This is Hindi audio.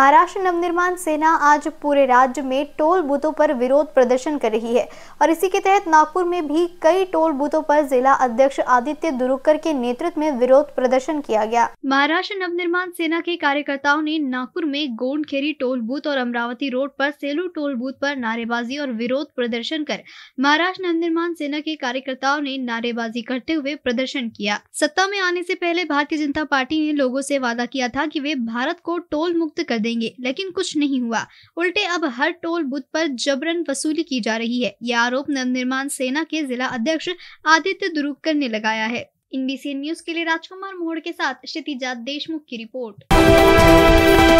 महाराष्ट्र नवनिर्माण सेना आज पूरे राज्य में टोल बूथों पर विरोध प्रदर्शन कर रही है और इसी के तहत नागपुर में भी कई टोल बूथों पर जिला अध्यक्ष आदित्य दुरुकर के नेतृत्व में विरोध प्रदर्शन किया गया महाराष्ट्र नवनिर्माण सेना के कार्यकर्ताओं ने नागपुर में गोंडखेरी टोल बूथ और अमरावती रोड पर सेलू टोल बूथ पर नारेबाजी और विरोध प्रदर्शन कर महाराष्ट्र नवनिर्माण सेना के कार्यकर्ताओं ने नारेबाजी करते हुए प्रदर्शन किया सत्ता में आने से पहले भारतीय जनता पार्टी ने लोगों से वादा किया था कि वे भारत को टोल मुक्त कर दे देंगे लेकिन कुछ नहीं हुआ उल्टे अब हर टोल बुथ पर जबरन वसूली की जा रही है यह आरोप नवनिर्माण सेना के जिला अध्यक्ष आदित्य दुरुकर ने लगाया है इंडीसी न्यूज के लिए राजकुमार मोहड़ के साथ क्षितिजा देशमुख की रिपोर्ट